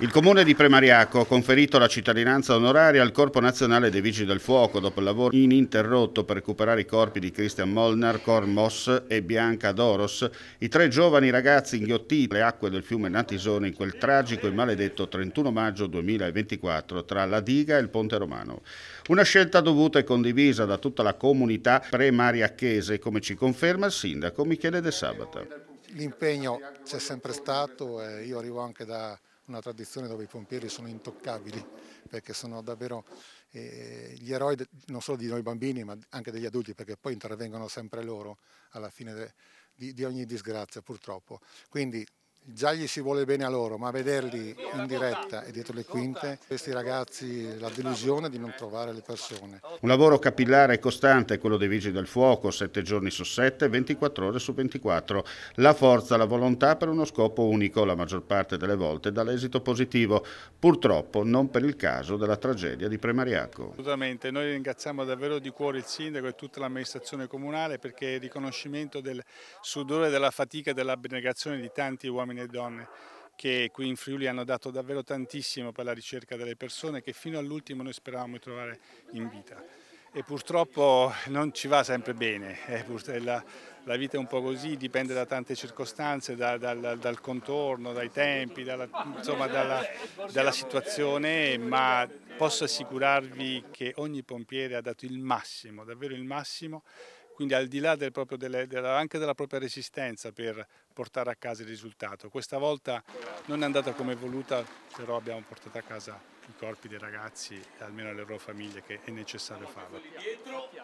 Il comune di Premariaco ha conferito la cittadinanza onoraria al Corpo Nazionale dei Vigili del Fuoco dopo il lavoro ininterrotto per recuperare i corpi di Christian Molnar, Cormos e Bianca Doros, i tre giovani ragazzi inghiottiti nelle acque del fiume Natisone in quel tragico e maledetto 31 maggio 2024 tra la diga e il Ponte Romano. Una scelta dovuta e condivisa da tutta la comunità premariachese, come ci conferma il sindaco Michele De Sabata. L'impegno c'è sempre stato, io arrivo anche da una tradizione dove i pompieri sono intoccabili perché sono davvero eh, gli eroi non solo di noi bambini ma anche degli adulti perché poi intervengono sempre loro alla fine di, di ogni disgrazia purtroppo. Quindi già gli si vuole bene a loro, ma vederli in diretta e dietro le quinte, questi ragazzi la delusione di non trovare le persone. Un lavoro capillare e costante è quello dei Vigili del Fuoco, 7 giorni su 7, 24 ore su 24. La forza, la volontà per uno scopo unico, la maggior parte delle volte dall'esito positivo, purtroppo non per il caso della tragedia di Premariaco. Assolutamente, noi ringraziamo davvero di cuore il sindaco e tutta l'amministrazione comunale perché il riconoscimento del sudore, della fatica e dell'abnegazione di tanti uomini uomini e donne che qui in Friuli hanno dato davvero tantissimo per la ricerca delle persone che fino all'ultimo noi speravamo di trovare in vita. E purtroppo non ci va sempre bene, eh, eh, la, vita è un po' così, dipende da tante circostanze, da, dal, dal, contorno, dai tempi, dalla, insomma dalla, dalla situazione, ma posso assicurarvi che ogni pompiere ha dato il massimo, davvero il massimo quindi al di là del delle, della, anche della propria resistenza per portare a casa il risultato. Questa volta non è andata come voluta, però abbiamo portato a casa i corpi dei ragazzi, almeno alle loro famiglie, che è necessario farlo.